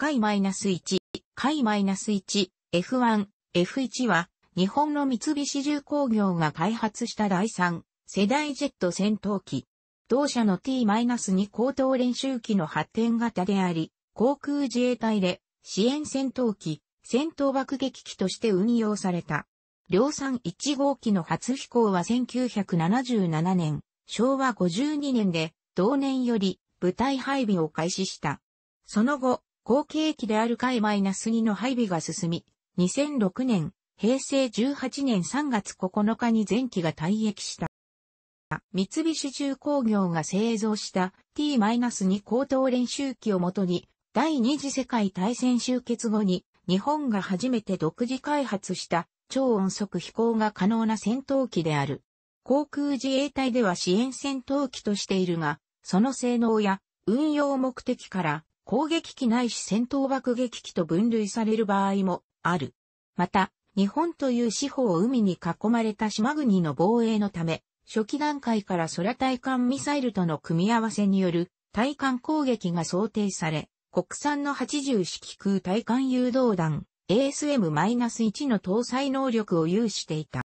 回 -1、回 -1、F1、F1 は、日本の三菱重工業が開発した第3世代ジェット戦闘機。同社の T-2 高等練習機の発展型であり、航空自衛隊で支援戦闘機、戦闘爆撃機として運用された。量産1号機の初飛行は1977年、昭和52年で、同年より部隊配備を開始した。その後、後継機である甲 -2 の配備が進み、2006年、平成18年3月9日に前期が退役した。三菱重工業が製造した T-2 高等練習機をもとに、第二次世界大戦終結後に、日本が初めて独自開発した超音速飛行が可能な戦闘機である。航空自衛隊では支援戦闘機としているが、その性能や運用目的から攻撃機ないし戦闘爆撃機と分類される場合もある。また、日本という四方を海に囲まれた島国の防衛のため、初期段階から空対艦ミサイルとの組み合わせによる対艦攻撃が想定され、国産の80式空対艦誘導弾 ASM-1 の搭載能力を有していた。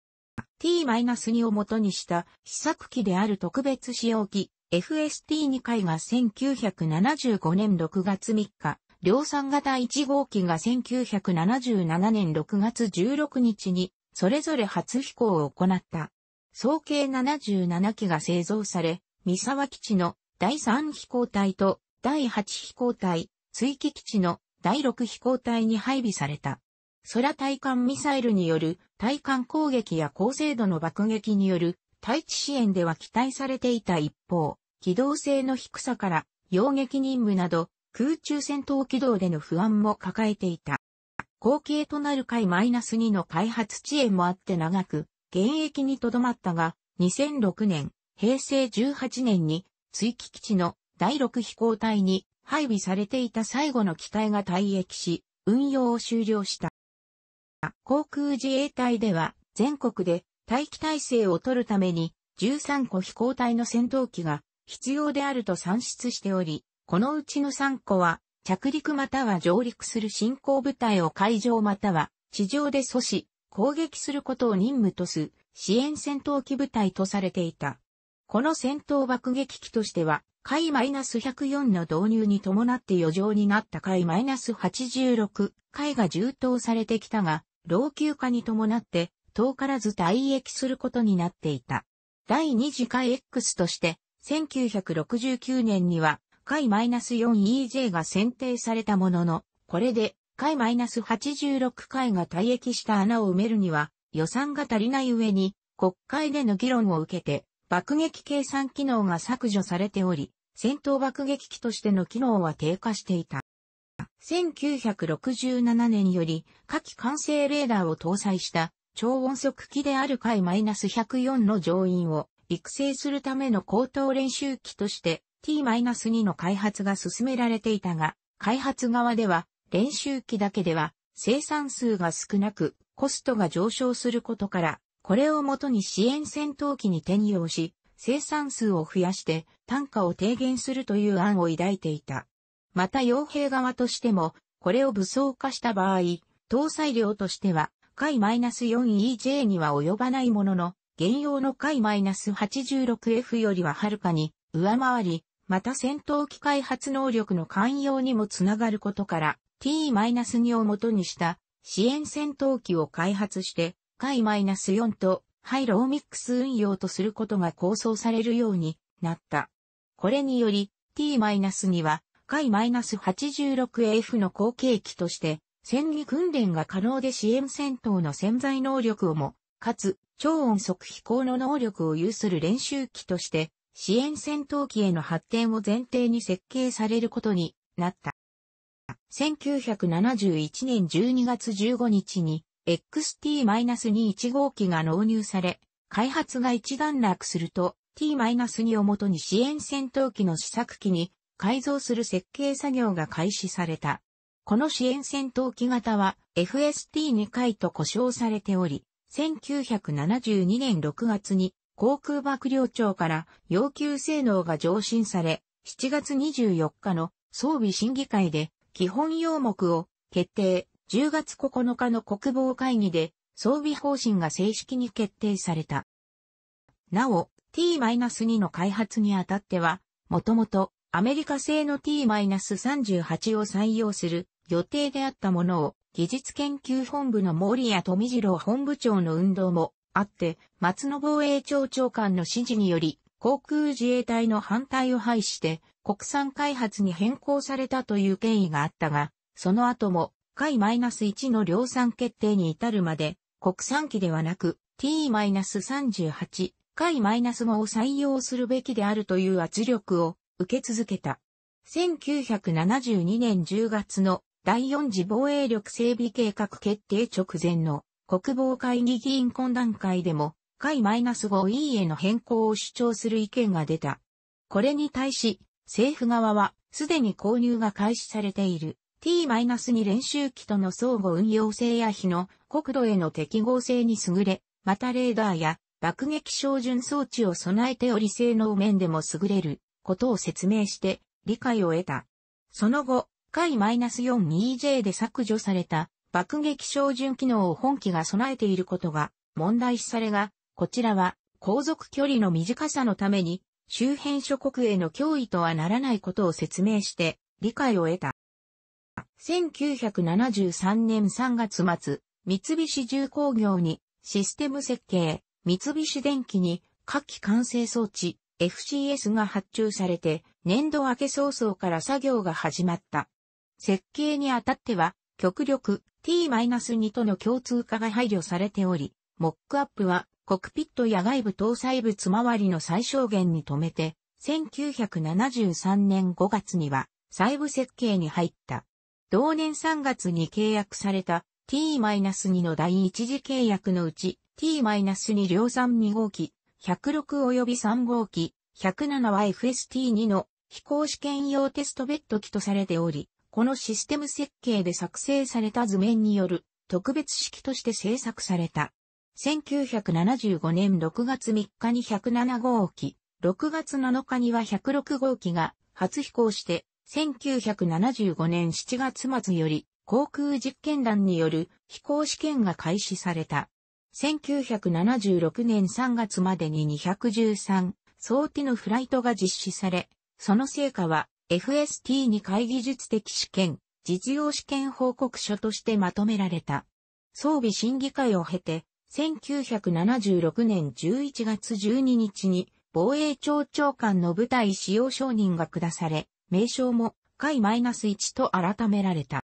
T-2 を元にした試作機である特別使用機 FST 2回が1975年6月3日、量産型1号機が1977年6月16日に、それぞれ初飛行を行った。総計77機が製造され、三沢基地の第3飛行隊と第8飛行隊、追記基地の第6飛行隊に配備された。空対艦ミサイルによる対艦攻撃や高精度の爆撃による対地支援では期待されていた一方、機動性の低さから、洋撃任務など、空中戦闘機動での不安も抱えていた。後継となる回 -2 の開発遅延もあって長く、現役にとどまったが、2006年、平成18年に、追記基地の第6飛行隊に配備されていた最後の機体が退役し、運用を終了した。航空自衛隊では、全国で待機体制を取るために、13個飛行隊の戦闘機が必要であると算出しており、このうちの3個は、着陸または上陸する進行部隊を海上または地上で阻止、攻撃することを任務とす、支援戦闘機部隊とされていた。この戦闘爆撃機としては、海 -104 の導入に伴って余剰になった海 -86、海が充当されてきたが、老朽化に伴って、遠からず退役することになっていた。第二次海 X として、1969年には、ス -4EJ が選定されたものの、これで、解 -86 回が退役した穴を埋めるには、予算が足りない上に、国会での議論を受けて、爆撃計算機能が削除されており、戦闘爆撃機としての機能は低下していた。1967年より、下記完成レーダーを搭載した、超音速機である回 -104 の乗員を、育成するための高等練習機として T-2 の開発が進められていたが、開発側では練習機だけでは生産数が少なくコストが上昇することから、これをもとに支援戦闘機に転用し、生産数を増やして単価を低減するという案を抱いていた。また傭兵側としても、これを武装化した場合、搭載量としては、海 -4EJ には及ばないものの、現用の回 -86F よりははるかに上回り、また戦闘機開発能力の寛容にもつながることから、T-2 を元にした支援戦闘機を開発して、回 -4 とハイローミックス運用とすることが構想されるようになった。これにより T-2 は回 -86F の後継機として、戦技訓練が可能で支援戦闘の潜在能力をも、かつ超音速飛行の能力を有する練習機として、支援戦闘機への発展を前提に設計されることになった。1971年12月15日に XT-21 号機が納入され、開発が一段落すると T-2 をもとに支援戦闘機の試作機に改造する設計作業が開始された。この支援戦闘機型は FST2 回と呼称されており、1972年6月に航空幕僚長から要求性能が上申され、7月24日の装備審議会で基本要目を決定、10月9日の国防会議で装備方針が正式に決定された。なお、T-2 の開発にあたっては、もともとアメリカ製の T-38 を採用する予定であったものを技術研究本部の森谷富次郎本部長の運動もあって、松野防衛庁長官の指示により、航空自衛隊の反対を排して国産開発に変更されたという経緯があったが、その後も、海 -1 の量産決定に至るまで、国産機ではなく T-38、海 -5 を採用するべきであるという圧力を受け続けた。1972年10月の第四次防衛力整備計画決定直前の国防会議議員懇談会でも、会 -5E への変更を主張する意見が出た。これに対し、政府側は、すでに購入が開始されている T-2 練習機との相互運用性や比の国土への適合性に優れ、またレーダーや爆撃照準装置を備えており性能面でも優れることを説明して理解を得た。その後、回 -4EJ で削除された爆撃照準機能を本機が備えていることが問題視されが、こちらは航続距離の短さのために周辺諸国への脅威とはならないことを説明して理解を得た。1973年3月末、三菱重工業にシステム設計、三菱電機に火器完成装置 FCS が発注されて年度明け早々から作業が始まった。設計にあたっては、極力 T-2 との共通化が配慮されており、モックアップはコクピットや外部搭載物周りの最小限に止めて、1973年5月には細部設計に入った。同年3月に契約された T-2 の第一次契約のうち T-2 量産2号機、106及び3号機、107は FST2 の飛行試験用テストベッド機とされており、このシステム設計で作成された図面による特別式として制作された。1975年6月3日に107号機、6月7日には106号機が初飛行して、1975年7月末より航空実験団による飛行試験が開始された。1976年3月までに213、総機のフライトが実施され、その成果は f s t に会技術的試験、実用試験報告書としてまとめられた。装備審議会を経て、1976年11月12日に防衛庁長官の部隊使用承認が下され、名称も海 -1 と改められた。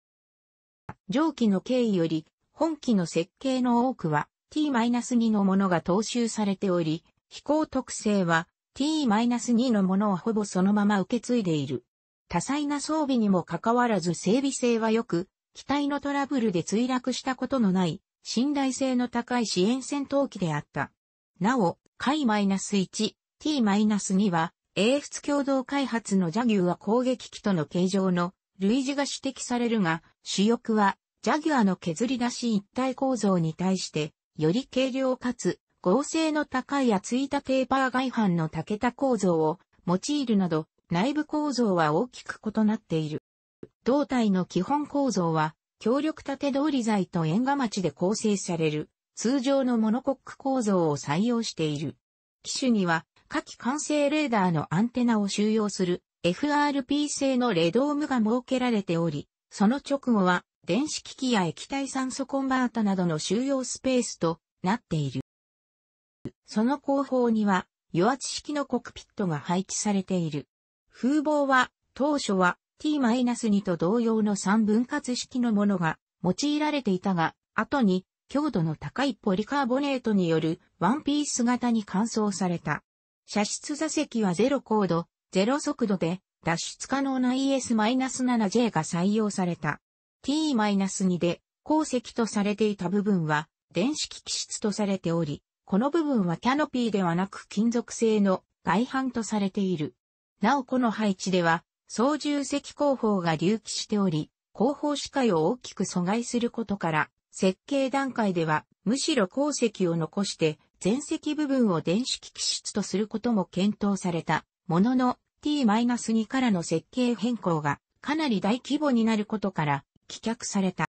上記の経緯より、本機の設計の多くは T-2 のものが踏襲されており、飛行特性は T-2 のものをほぼそのまま受け継いでいる。多彩な装備にもかかわらず整備性は良く、機体のトラブルで墜落したことのない、信頼性の高い支援戦闘機であった。なお、海 -1、T-2 は、英仏共同開発のジャギュア攻撃機との形状の類似が指摘されるが、主翼は、ジャギュアの削り出し一体構造に対して、より軽量かつ合成の高い厚板テーパー外反の竹田構造を用いるなど、内部構造は大きく異なっている。胴体の基本構造は、強力縦通り材と縁が町で構成される、通常のモノコック構造を採用している。機種には、下記完成レーダーのアンテナを収容する FRP 製のレドームが設けられており、その直後は電子機器や液体酸素コンバータなどの収容スペースとなっている。その後方には、与圧式のコクピットが配置されている。風貌は、当初は t-2 と同様の三分割式のものが用いられていたが、後に強度の高いポリカーボネートによるワンピース型に換装された。射出座席はゼロ高度、ゼロ速度で脱出可能な ES-7J が採用された。T-2 で鉱石とされていた部分は電子機器室とされており、この部分はキャノピーではなく金属製の外反とされている。なおこの配置では、操縦席後方が隆起しており、後方視界を大きく阻害することから、設計段階では、むしろ後席を残して、前席部分を電子機器室とすることも検討された、ものの T-2 からの設計変更がかなり大規模になることから棄却された。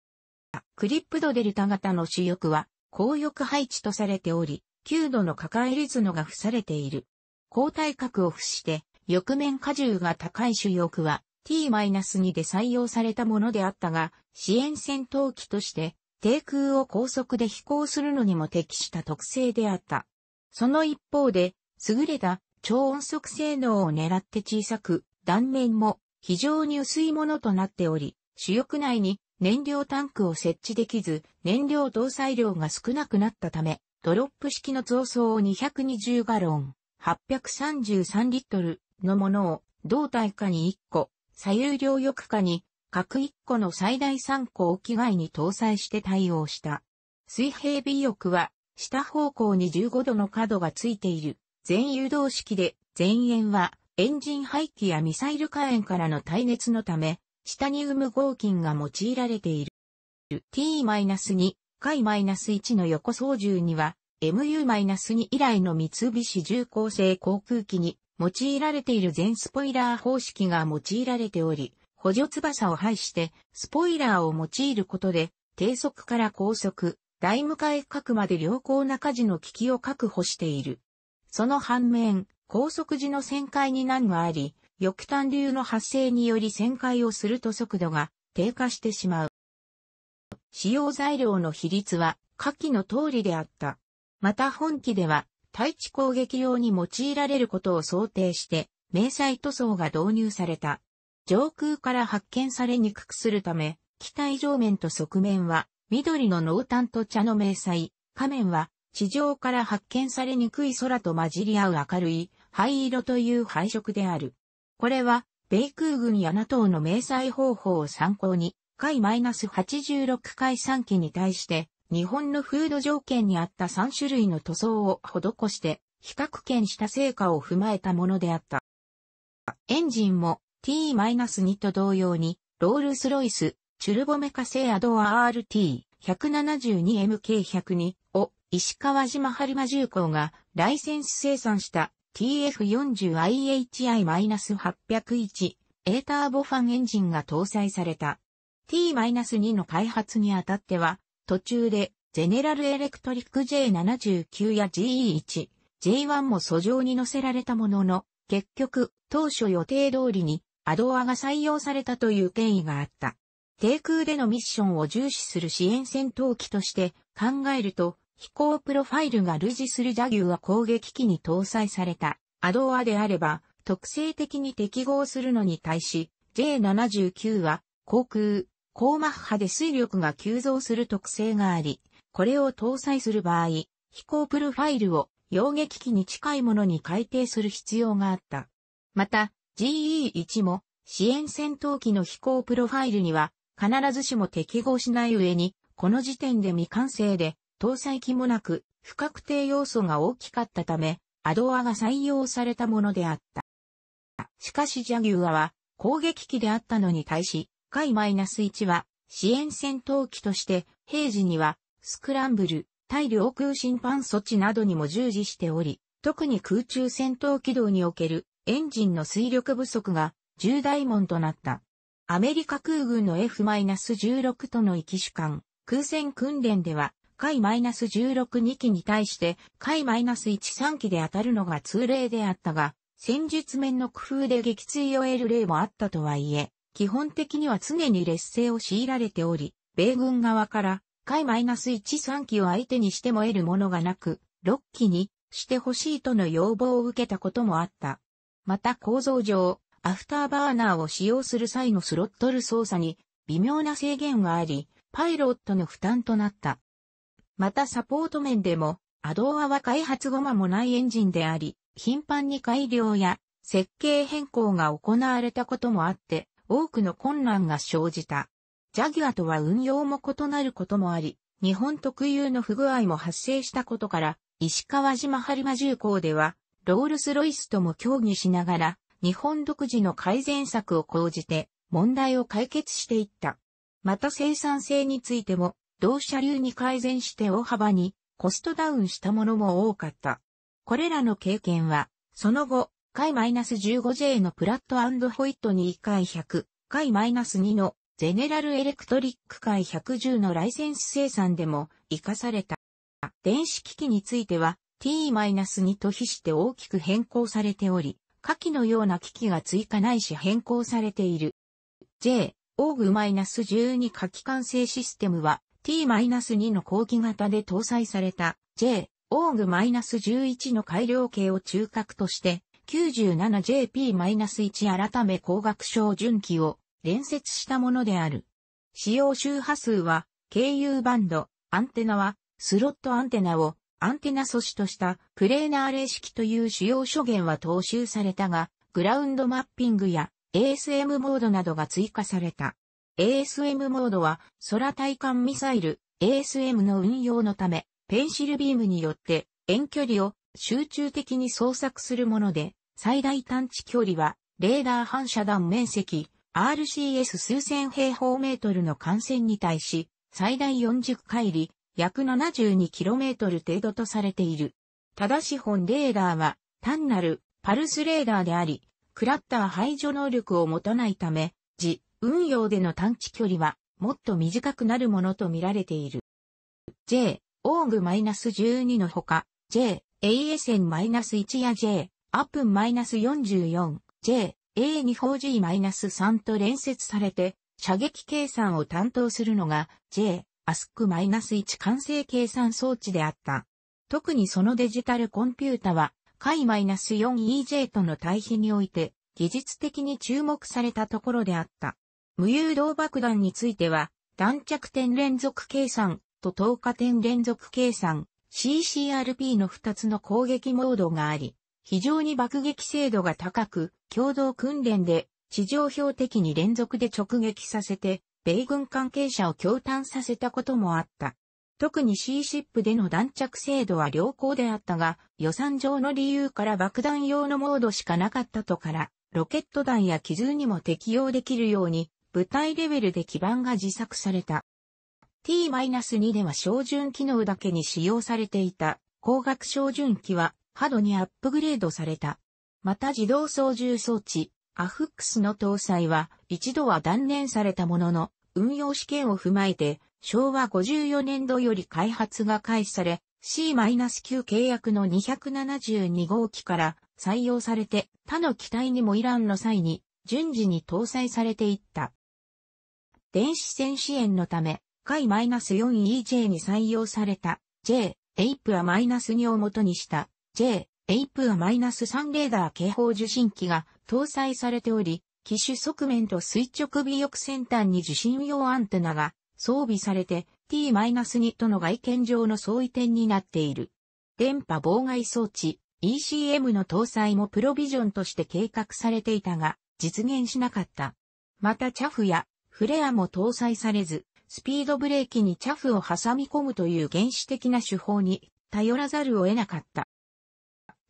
クリップドデルタ型の主翼は高翼配置とされており、9度の抱えリズムが付されている。高体角を付して翼面荷重が高い主翼は T-2 で採用されたものであったが、支援戦闘機として低空を高速で飛行するのにも適した特性であった。その一方で、優れた超音速性能を狙って小さく、断面も非常に薄いものとなっており、主翼内に燃料タンクを設置できず、燃料搭載量が少なくなったため、ドロップ式の増装を220ガロン、833リットルのものを、胴体下に1個、左右両翼下に、各1個の最大3個を機外に搭載して対応した。水平尾翼は、下方向に15度の角がついている、全誘導式で、前縁は、エンジン排気やミサイル火炎からの耐熱のため、下に生む合金が用いられている。t-2 回 -1 の横操縦には、MU-2 以来の三菱重工製航空機に用いられている全スポイラー方式が用いられており、補助翼を排して、スポイラーを用いることで、低速から高速、大向かい角まで良好な舵の危機を確保している。その反面、高速時の旋回に難があり、翼端流の発生により旋回をすると速度が低下してしまう。使用材料の比率は下記の通りであった。また本機では対地攻撃用に用いられることを想定して、迷彩塗装が導入された。上空から発見されにくくするため、機体上面と側面は、緑の濃淡と茶の迷彩、下面は、地上から発見されにくい空と混じり合う明るい灰色という配色である。これは、米空軍や NATO の明細方法を参考に、回 -86 回3機に対して、日本の風土条件にあった3種類の塗装を施して、比較検した成果を踏まえたものであった。エンジンも T-2 と同様に、ロールスロイス、チュルボメカ製アドア RT172MK102 を石川島春馬重工がライセンス生産した TF40IHI-801 ーターボファンエンジンが搭載された。T-2 の開発にあたっては途中で、ゼネラルエレクトリック J79 や GE1、J1 も訴状に載せられたものの、結局、当初予定通りに、アドアが採用されたという経緯があった。低空でのミッションを重視する支援戦闘機として考えると、飛行プロファイルが類似するジャギューは攻撃機に搭載されたアドアであれば、特性的に適合するのに対し、J79 は航空、高マッハで水力が急増する特性があり、これを搭載する場合、飛行プロファイルを溶撃機に近いものに改定する必要があった。また、GE1 も支援戦闘機の飛行プロファイルには必ずしも適合しない上に、この時点で未完成で搭載機もなく不確定要素が大きかったため、アドアが採用されたものであった。しかしジャギュアは攻撃機であったのに対し、回 -1 は、支援戦闘機として、平時には、スクランブル、対領空侵犯措置などにも従事しており、特に空中戦闘機動におけるエンジンの水力不足が重大問となった。アメリカ空軍の F-16 との行き主間、空戦訓練では、海 -162 機に対して、海 -13 機で当たるのが通例であったが、戦術面の工夫で撃墜を得る例もあったとはいえ、基本的には常に劣勢を強いられており、米軍側から、マイナス -13 機を相手にしても得るものがなく、6機にしてほしいとの要望を受けたこともあった。また構造上、アフターバーナーを使用する際のスロットル操作に微妙な制限があり、パイロットの負担となった。またサポート面でも、アドアは開発後間もないエンジンであり、頻繁に改良や設計変更が行われたこともあって、多くの困難が生じた。ジャギュアとは運用も異なることもあり、日本特有の不具合も発生したことから、石川島春間重工では、ロールスロイスとも協議しながら、日本独自の改善策を講じて、問題を解決していった。また生産性についても、同社流に改善して大幅にコストダウンしたものも多かった。これらの経験は、その後、回 -15J のプラットホイットに、回100、回 -2 のゼネラルエレクトリック回110のライセンス生産でも活かされた。電子機器については T-2 と比して大きく変更されており、下記のような機器が追加ないし変更されている。J、オーグ -12 下記完成システムは T-2 の後期型で搭載された J、オーグ -11 の改良形を中核として 97JP-1 改め光学小準機を連接したものである。使用周波数は、KU バンド、アンテナは、スロットアンテナを、アンテナ素子としたプレーナー霊式という主要諸言は踏襲されたが、グラウンドマッピングや ASM モードなどが追加された。ASM モードは空対艦ミサイル ASM の運用のため、ペンシルビームによって遠距離を集中的に捜索するもので、最大探知距離は、レーダー反射弾面積、RCS 数千平方メートルの艦船に対し、最大40海里、約 72km 程度とされている。ただし本レーダーは、単なるパルスレーダーであり、クラッター排除能力を持たないため、自運用での探知距離は、もっと短くなるものと見られている。J、オーグ -12 のほか、J、ASN-1 や J、アップ -44、J、A2-4G-3 と連接されて、射撃計算を担当するのが J、アスク -1 完成計算装置であった。特にそのデジタルコンピュータは、解 -4EJ との対比において、技術的に注目されたところであった。無誘導爆弾については、断着点連続計算と透過点連続計算、CCRP の2つの攻撃モードがあり、非常に爆撃精度が高く、共同訓練で地上標的に連続で直撃させて、米軍関係者を驚嘆させたこともあった。特に C シップでの弾着精度は良好であったが、予算上の理由から爆弾用のモードしかなかったとから、ロケット弾や傷にも適用できるように、部隊レベルで基盤が自作された。t-2 では照準機能だけに使用されていた光学照準機はハドにアップグレードされた。また自動操縦装置、アフックスの搭載は一度は断念されたものの運用試験を踏まえて昭和54年度より開発が開始され C-9 契約の272号機から採用されて他の機体にもイランの際に順次に搭載されていった。電子戦支援のため解 -4EJ に採用された J、エイプア -2 を元にした J、エイプア -3 レーダー警報受信機が搭載されており、機種側面と垂直尾翼先端に受信用アンテナが装備されて T-2 との外見上の相違点になっている。電波妨害装置 ECM の搭載もプロビジョンとして計画されていたが実現しなかった。またチャフやフレアも搭載されずスピードブレーキにチャフを挟み込むという原始的な手法に頼らざるを得なかった。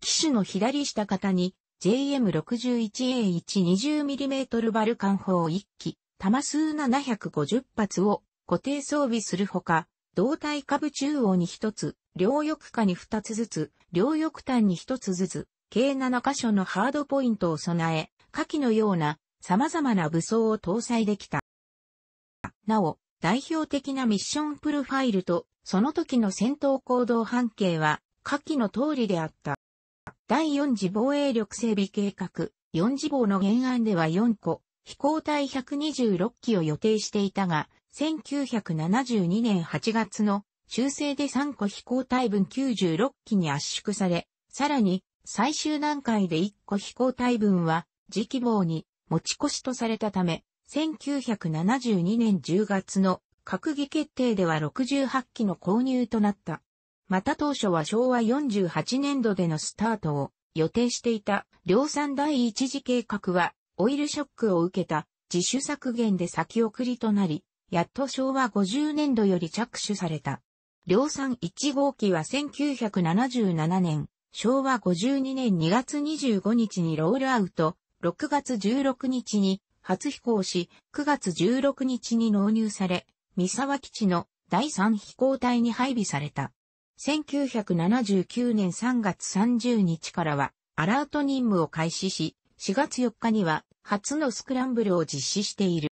機種の左下型に JM61A120mm バルカン砲1機、弾数750発を固定装備するほか、胴体下部中央に1つ、両翼下に2つずつ、両翼端に1つずつ、計7箇所のハードポイントを備え、下記のような様々な武装を搭載できた。なお、代表的なミッションプルファイルと、その時の戦闘行動半径は、下記の通りであった。第4次防衛力整備計画、4次防の原案では4個、飛行隊126機を予定していたが、1972年8月の修正で3個飛行隊分96機に圧縮され、さらに最終段階で1個飛行隊分は、次期防に持ち越しとされたため、1972年10月の閣議決定では68機の購入となった。また当初は昭和48年度でのスタートを予定していた量産第一次計画はオイルショックを受けた自主削減で先送りとなり、やっと昭和50年度より着手された。量産1号機は1977年、昭和52年2月25日にロールアウト、6月16日に初飛行し、9月16日に納入され、三沢基地の第3飛行隊に配備された。1979年3月30日からは、アラート任務を開始し、4月4日には、初のスクランブルを実施している。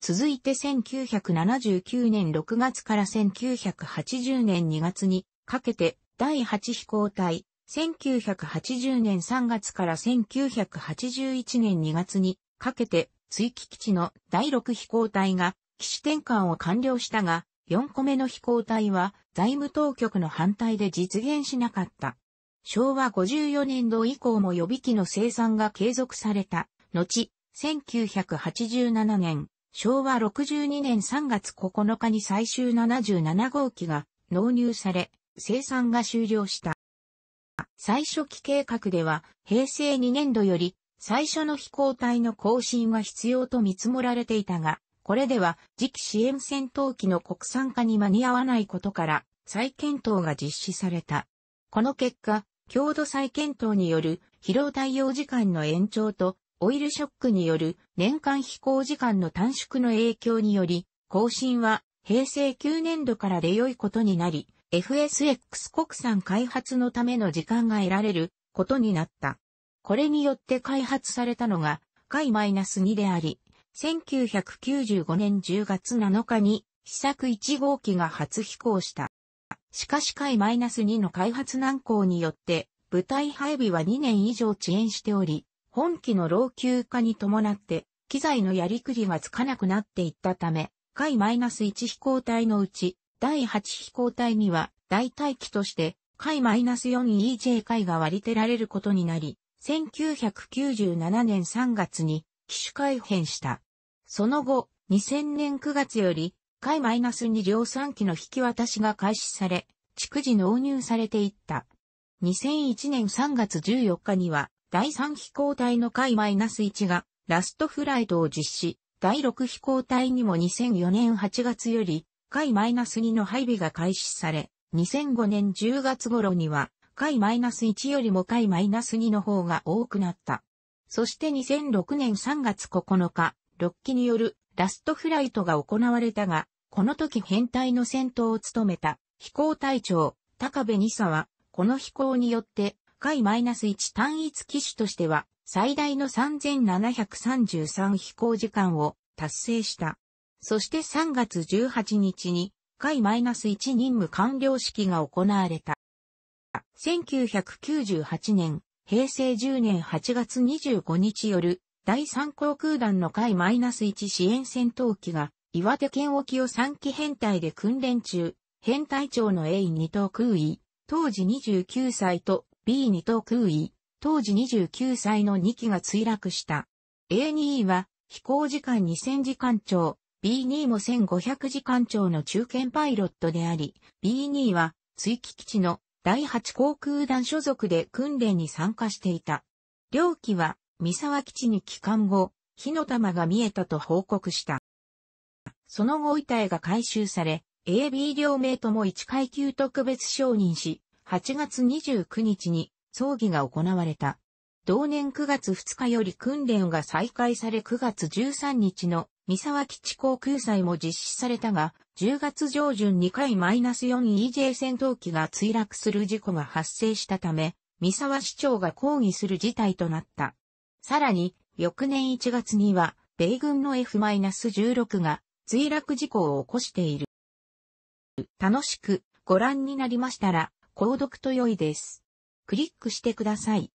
続いて1979年6月から1980年2月にかけて第8飛行隊、1980年3月から1981年2月にかけて追記基地の第6飛行隊が機種転換を完了したが、4個目の飛行隊は財務当局の反対で実現しなかった。昭和54年度以降も予備機の生産が継続された。後、1987年、昭和62年3月9日に最終77号機が納入され、生産が終了した。最初期計画では、平成2年度より最初の飛行体の更新は必要と見積もられていたが、これでは次期支援戦闘機の国産化に間に合わないことから、再検討が実施された。この結果、強度再検討による疲労対応時間の延長と、オイルショックによる年間飛行時間の短縮の影響により、更新は平成9年度からで良いことになり、FSX 国産開発のための時間が得られることになった。これによって開発されたのが、ス2であり、1995年10月7日に、試作1号機が初飛行した。しかしス2の開発難航によって、部隊配備は2年以上遅延しており、本機の老朽化に伴って、機材のやりくりがつかなくなっていったため、ス1飛行隊のうち、第8飛行隊には、代替機として、ス4 e j 回が割り出られることになり、1997年3月に機種改変した。その後、2000年9月より、回 -2 量産機の引き渡しが開始され、逐次納入されていった。2001年3月14日には、第3飛行隊の回 -1 がラストフライトを実施、第6飛行隊にも2004年8月より、回 -2 の配備が開始され、2005年10月頃には、回 -1 よりも回 -2 の方が多くなった。そして2006年3月9日、6機によるラストフライトが行われたが、この時編隊の戦闘を務めた飛行隊長、高部二佐は、この飛行によって、回 -1 単一機種としては、最大の3733飛行時間を達成した。そして3月18日に、回 -1 任務完了式が行われた。1998年、平成10年8月25日夜、第3航空団の海 -1 支援戦闘機が、岩手県沖を3機編隊で訓練中、編隊長の A2 等空位、当時29歳と B2 等空位、当時29歳の2機が墜落した。A2E は飛行時間2000時間長、B2 も1500時間長の中堅パイロットであり、B2 は追記基地の第8航空団所属で訓練に参加していた。両機は、三沢基地に帰還後、火の玉が見えたと報告した。その後遺体が回収され、AB 両名とも1階級特別承認し、8月29日に葬儀が行われた。同年9月2日より訓練が再開され9月13日の三沢基地航空祭も実施されたが、10月上旬2回マイナス -4EJ 戦闘機が墜落する事故が発生したため、三沢市長が抗議する事態となった。さらに、翌年1月には、米軍の F-16 が墜落事故を起こしている。楽しくご覧になりましたら、購読と良いです。クリックしてください。